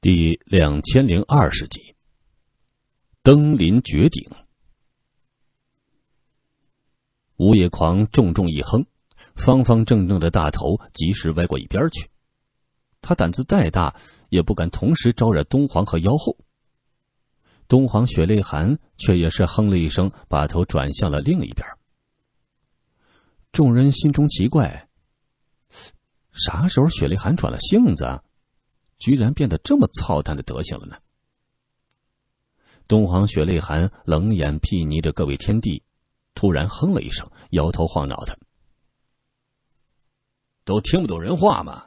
第两千零二十集。登临绝顶。吴夜狂重重一哼，方方正正的大头及时歪过一边去。他胆子再大，也不敢同时招惹东皇和妖后。东皇雪泪寒却也是哼了一声，把头转向了另一边。众人心中奇怪：啥时候雪泪寒转了性子？居然变得这么操蛋的德行了呢！东皇雪泪寒冷眼睥睨着各位天帝，突然哼了一声，摇头晃脑的。都听不懂人话吗？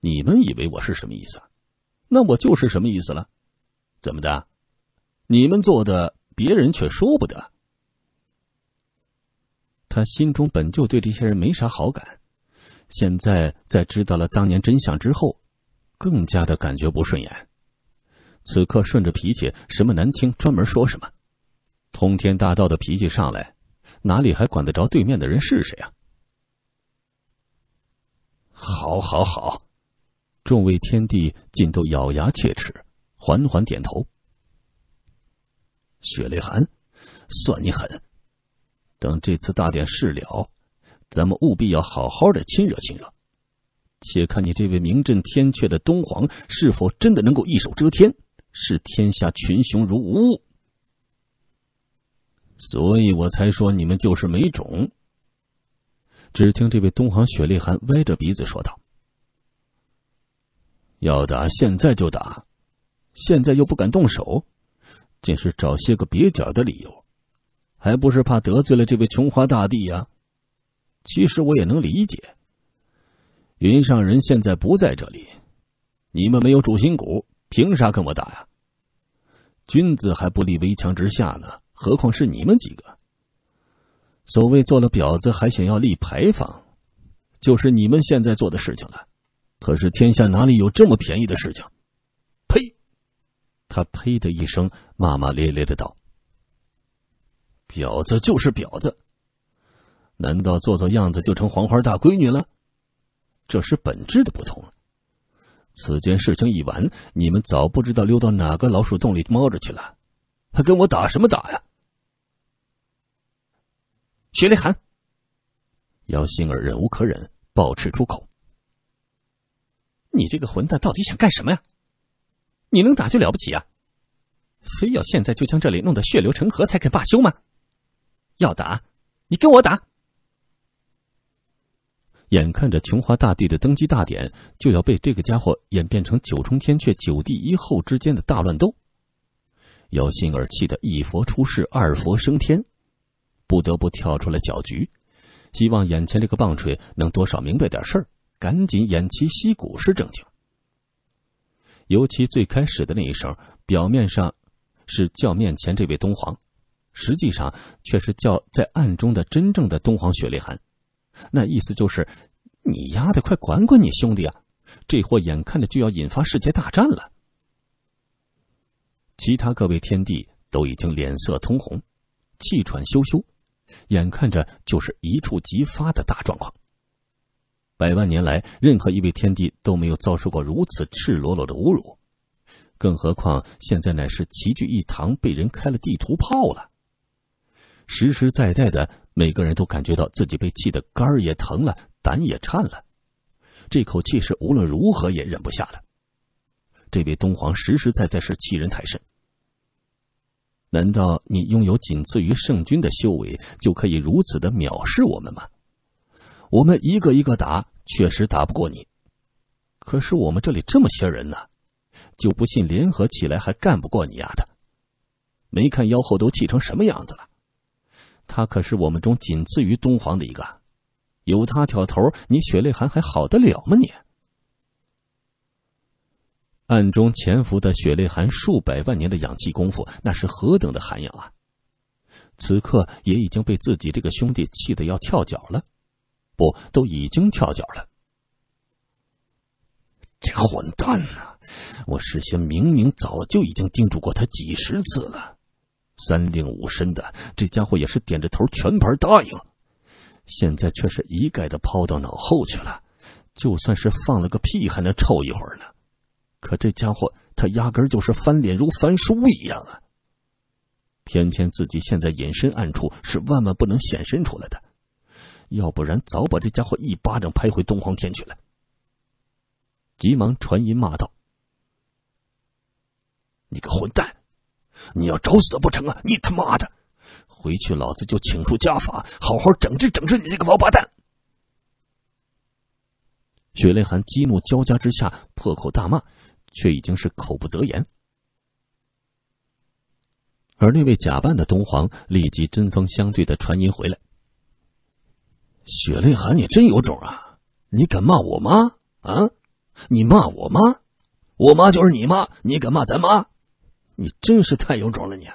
你们以为我是什么意思？那我就是什么意思了？怎么的？你们做的，别人却说不得。他心中本就对这些人没啥好感，现在在知道了当年真相之后。更加的感觉不顺眼，此刻顺着脾气，什么难听专门说什么。通天大道的脾气上来，哪里还管得着对面的人是谁啊？好，好，好！众位天帝尽都咬牙切齿，缓缓点头。雪泪寒，算你狠！等这次大典事了，咱们务必要好好的亲热亲热。且看你这位名震天阙的东皇，是否真的能够一手遮天，视天下群雄如无物？所以我才说你们就是没种。只听这位东皇雪莉寒歪着鼻子说道：“要打现在就打，现在又不敢动手，尽是找些个蹩脚的理由，还不是怕得罪了这位琼华大帝呀？”其实我也能理解。云上人现在不在这里，你们没有主心骨，凭啥跟我打呀？君子还不立围墙之下呢，何况是你们几个？所谓做了婊子还想要立牌坊，就是你们现在做的事情了。可是天下哪里有这么便宜的事情？呸！他呸的一声，骂骂咧咧的道：“婊子就是婊子，难道做做样子就成黄花大闺女了？”这是本质的不同此间事情已完，你们早不知道溜到哪个老鼠洞里猫着去了，还跟我打什么打呀？雪立寒，姚馨儿忍无可忍，暴斥出口：“你这个混蛋，到底想干什么呀？你能打就了不起啊？非要现在就将这里弄得血流成河才肯罢休吗？要打，你跟我打！”眼看着琼华大帝的登基大典就要被这个家伙演变成九重天阙九帝一后之间的大乱斗，姚心儿气得一佛出世二佛升天，不得不跳出来搅局，希望眼前这个棒槌能多少明白点事儿，赶紧偃旗息鼓是正经。尤其最开始的那一声，表面上是叫面前这位东皇，实际上却是叫在暗中的真正的东皇雪泪寒。那意思就是，你丫的快管管你兄弟啊！这货眼看着就要引发世界大战了。其他各位天帝都已经脸色通红，气喘吁吁，眼看着就是一触即发的大状况。百万年来，任何一位天帝都没有遭受过如此赤裸裸的侮辱，更何况现在乃是齐聚一堂，被人开了地图炮了。实实在在的，每个人都感觉到自己被气的肝儿也疼了，胆也颤了。这口气是无论如何也忍不下了。这位东皇实实在在是欺人太甚。难道你拥有仅次于圣君的修为，就可以如此的藐视我们吗？我们一个一个打，确实打不过你。可是我们这里这么些人呢，就不信联合起来还干不过你丫的。没看妖后都气成什么样子了？他可是我们中仅次于东皇的一个，有他挑头，你雪泪寒还好得了吗？你暗中潜伏的雪泪寒数百万年的养气功夫，那是何等的涵养啊！此刻也已经被自己这个兄弟气得要跳脚了，不，都已经跳脚了。这混蛋呐！我事先明明早就已经叮嘱过他几十次了。三令五申的，这家伙也是点着头全盘答应，现在却是一概的抛到脑后去了。就算是放了个屁，还能臭一会儿呢。可这家伙，他压根就是翻脸如翻书一样啊！偏偏自己现在隐身暗处，是万万不能现身出来的，要不然早把这家伙一巴掌拍回东皇天去了。急忙传音骂道：“你个混蛋！”你要找死不成啊！你他妈的，回去老子就请出家法，好好整治整治你这个王八蛋！雪泪寒激怒交加之下，破口大骂，却已经是口不择言。而那位假扮的东皇立即针锋相对的传音回来：“雪泪寒，你真有种啊！你敢骂我妈啊？你骂我妈，我妈就是你妈，你敢骂咱妈？”你真是太有种了！你，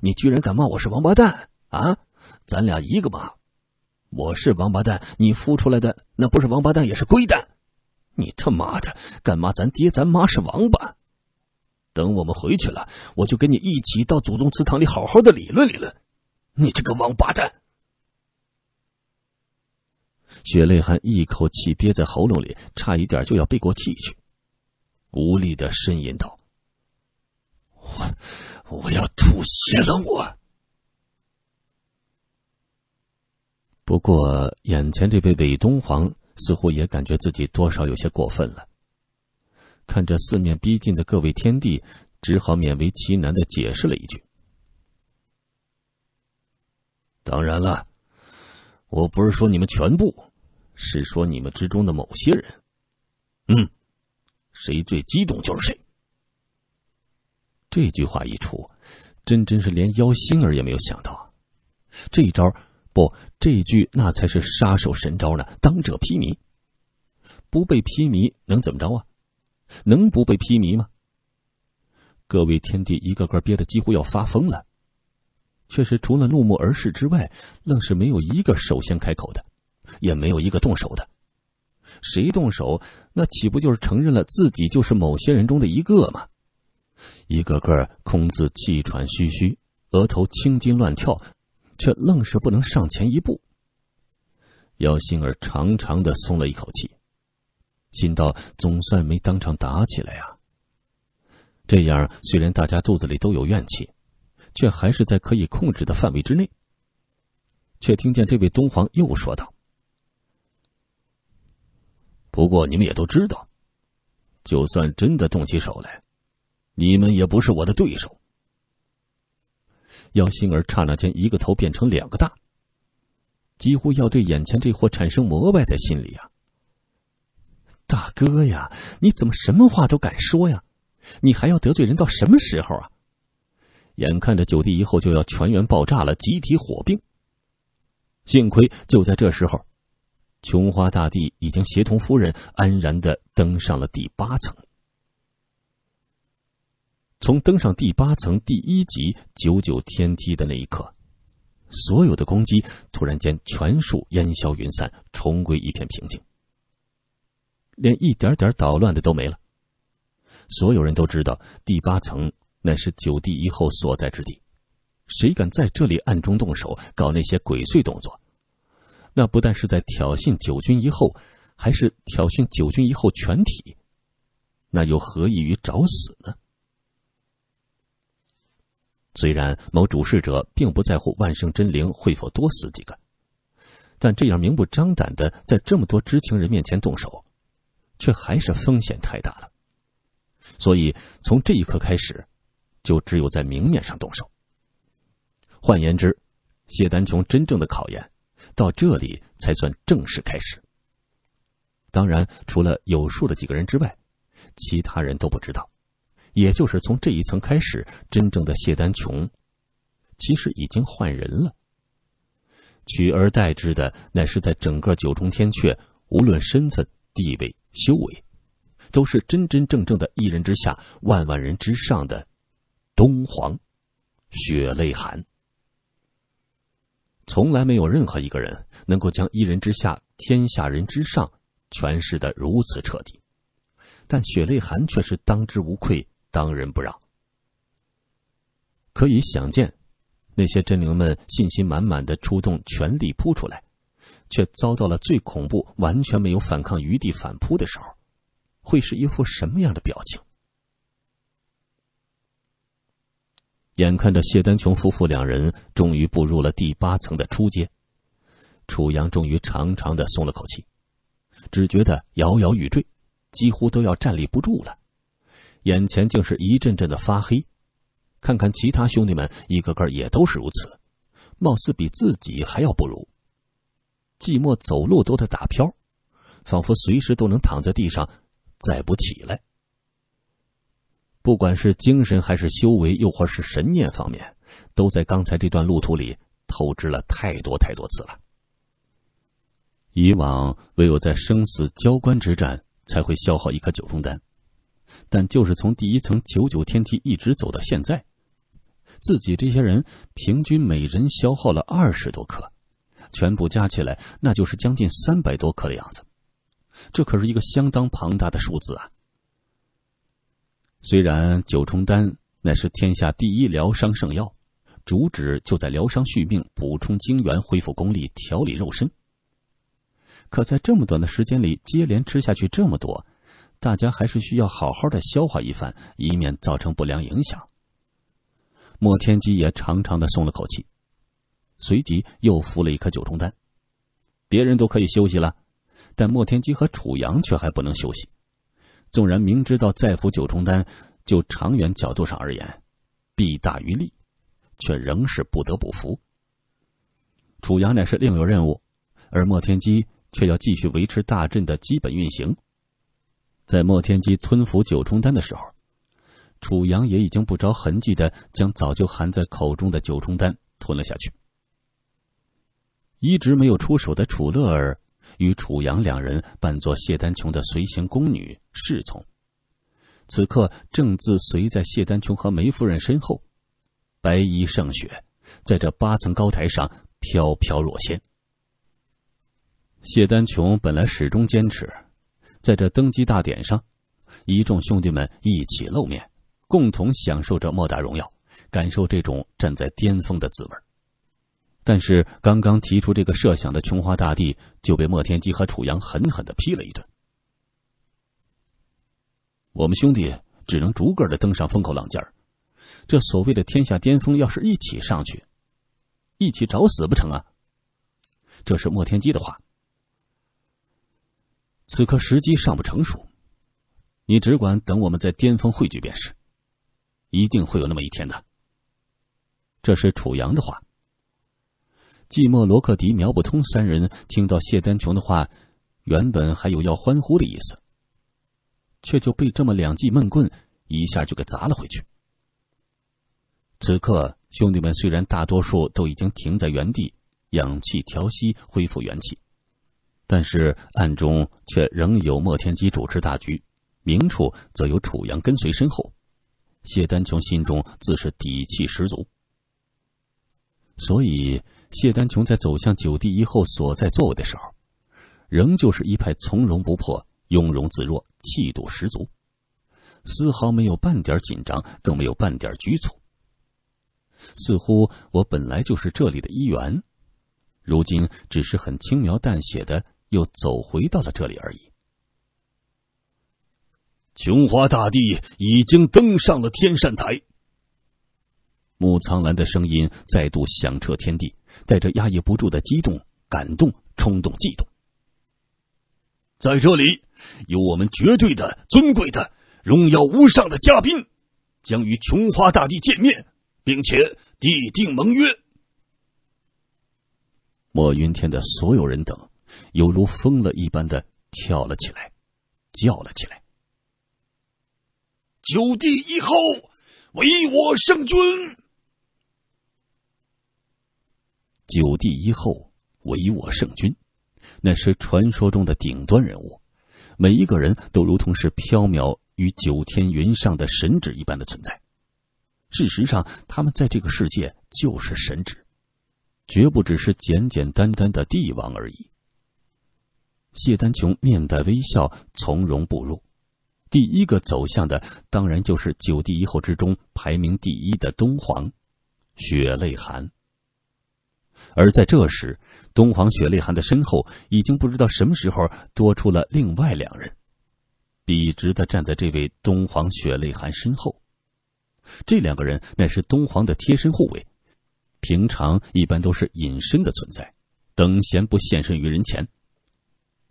你居然敢骂我是王八蛋啊！咱俩一个妈，我是王八蛋，你孵出来的那不是王八蛋也是龟蛋。你他妈的敢骂咱爹咱妈是王八？等我们回去了，我就跟你一起到祖宗祠堂里好好的理论理论。你这个王八蛋！血泪还一口气憋在喉咙里，差一点就要背过气去，无力的呻吟道。我要吐血了！我。不过，眼前这位北东皇似乎也感觉自己多少有些过分了，看着四面逼近的各位天帝，只好勉为其难的解释了一句：“当然了，我不是说你们全部，是说你们之中的某些人。嗯，谁最激动就是谁。”这句话一出，真真是连妖星儿也没有想到啊！这一招，不，这一句，那才是杀手神招呢，当者披靡。不被披靡，能怎么着啊？能不被披靡吗？各位天帝一个个憋得几乎要发疯了，确实，除了怒目而视之外，愣是没有一个首先开口的，也没有一个动手的。谁动手，那岂不就是承认了自己就是某些人中的一个吗？一个个空子气喘吁吁，额头青筋乱跳，却愣是不能上前一步。姚星儿长长的松了一口气，心道：总算没当场打起来呀。这样虽然大家肚子里都有怨气，却还是在可以控制的范围之内。却听见这位东皇又说道：“不过你们也都知道，就算真的动起手来。”你们也不是我的对手。妖星儿刹那间一个头变成两个大，几乎要对眼前这货产生膜拜的心理啊！大哥呀，你怎么什么话都敢说呀？你还要得罪人到什么时候啊？眼看着九弟一后就要全员爆炸了，集体火并。幸亏就在这时候，琼花大帝已经协同夫人安然的登上了第八层。从登上第八层第一级九九天梯的那一刻，所有的攻击突然间全数烟消云散，重归一片平静。连一点点捣乱的都没了。所有人都知道，第八层乃是九帝一后所在之地，谁敢在这里暗中动手搞那些鬼祟动作，那不但是在挑衅九军一后，还是挑衅九军一后全体，那又何异于找死呢？虽然某主事者并不在乎万圣真灵会否多死几个，但这样明目张胆的在这么多知情人面前动手，却还是风险太大了。所以从这一刻开始，就只有在明面上动手。换言之，谢丹琼真正的考验，到这里才算正式开始。当然，除了有数的几个人之外，其他人都不知道。也就是从这一层开始，真正的谢丹琼，其实已经换人了。取而代之的，乃是在整个九重天阙，无论身份、地位、修为，都是真真正正的一人之下、万万人之上的东皇雪泪寒。从来没有任何一个人能够将一人之下、天下人之上诠释的如此彻底，但雪泪寒却是当之无愧。当仁不让。可以想见，那些真灵们信心满满的出动全力扑出来，却遭到了最恐怖、完全没有反抗余地反扑的时候，会是一副什么样的表情？眼看着谢丹琼夫妇两人终于步入了第八层的初阶，楚阳终于长长的松了口气，只觉得摇摇欲坠，几乎都要站立不住了。眼前竟是一阵阵的发黑，看看其他兄弟们，一个个也都是如此，貌似比自己还要不如。寂寞走路都在打飘，仿佛随时都能躺在地上，再不起来。不管是精神还是修为，又或是神念方面，都在刚才这段路途里透支了太多太多次了。以往唯有在生死交关之战才会消耗一颗九重丹。但就是从第一层九九天梯一直走到现在，自己这些人平均每人消耗了二十多克，全部加起来那就是将近三百多克的样子。这可是一个相当庞大的数字啊！虽然九重丹乃是天下第一疗伤圣药，主旨就在疗伤、续命、补充精元、恢复功力、调理肉身，可在这么短的时间里接连吃下去这么多。大家还是需要好好的消化一番，以免造成不良影响。莫天基也长长的松了口气，随即又服了一颗九重丹。别人都可以休息了，但莫天基和楚阳却还不能休息。纵然明知道再服九重丹，就长远角度上而言，弊大于利，却仍是不得不服。楚阳乃是另有任务，而莫天机却要继续维持大阵的基本运行。在莫天机吞服九重丹的时候，楚阳也已经不着痕迹的将早就含在口中的九重丹吞了下去。一直没有出手的楚乐儿与楚阳两人扮作谢丹琼的随行宫女侍从，此刻正自随在谢丹琼和梅夫人身后，白衣胜雪，在这八层高台上飘飘若仙。谢丹琼本来始终坚持。在这登基大典上，一众兄弟们一起露面，共同享受着莫大荣耀，感受这种站在巅峰的滋味。但是，刚刚提出这个设想的琼花大帝就被莫天机和楚阳狠狠的批了一顿。我们兄弟只能逐个的登上风口浪尖儿，这所谓的天下巅峰，要是一起上去，一起找死不成啊？这是莫天机的话。此刻时机尚不成熟，你只管等我们在巅峰汇聚便是，一定会有那么一天的。这是楚阳的话。寂寞罗克迪、苗不通三人听到谢丹琼的话，原本还有要欢呼的意思，却就被这么两记闷棍一下就给砸了回去。此刻，兄弟们虽然大多数都已经停在原地，氧气调息，恢复元气。但是暗中却仍有莫天机主持大局，明处则有楚阳跟随身后。谢丹琼心中自是底气十足，所以谢丹琼在走向九弟一后所在座位的时候，仍旧是一派从容不迫、雍容自若、气度十足，丝毫没有半点紧张，更没有半点局促。似乎我本来就是这里的一员，如今只是很轻描淡写的。又走回到了这里而已。琼花大帝已经登上了天扇台。木苍兰的声音再度响彻天地，带着压抑不住的激动、感动、冲动、悸动。在这里，有我们绝对的、尊贵的、荣耀无上的嘉宾，将与琼花大帝见面，并且缔定盟约。墨云天的所有人等。犹如疯了一般的跳了起来，叫了起来：“九帝一后，唯我圣君！”九帝一后，唯我圣君，那是传说中的顶端人物，每一个人都如同是飘渺于九天云上的神指一般的存在。事实上，他们在这个世界就是神指，绝不只是简简单单的帝王而已。谢丹琼面带微笑，从容步入。第一个走向的，当然就是九帝一后之中排名第一的东皇，雪泪寒。而在这时，东皇雪泪寒的身后，已经不知道什么时候多出了另外两人，笔直的站在这位东皇雪泪寒身后。这两个人，乃是东皇的贴身护卫，平常一般都是隐身的存在，等闲不现身于人前。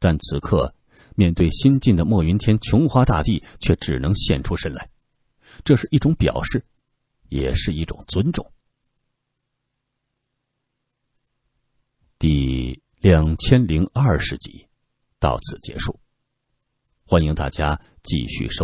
但此刻，面对新晋的墨云天，琼花大帝却只能现出身来。这是一种表示，也是一种尊重。第两千零二十集，到此结束。欢迎大家继续收。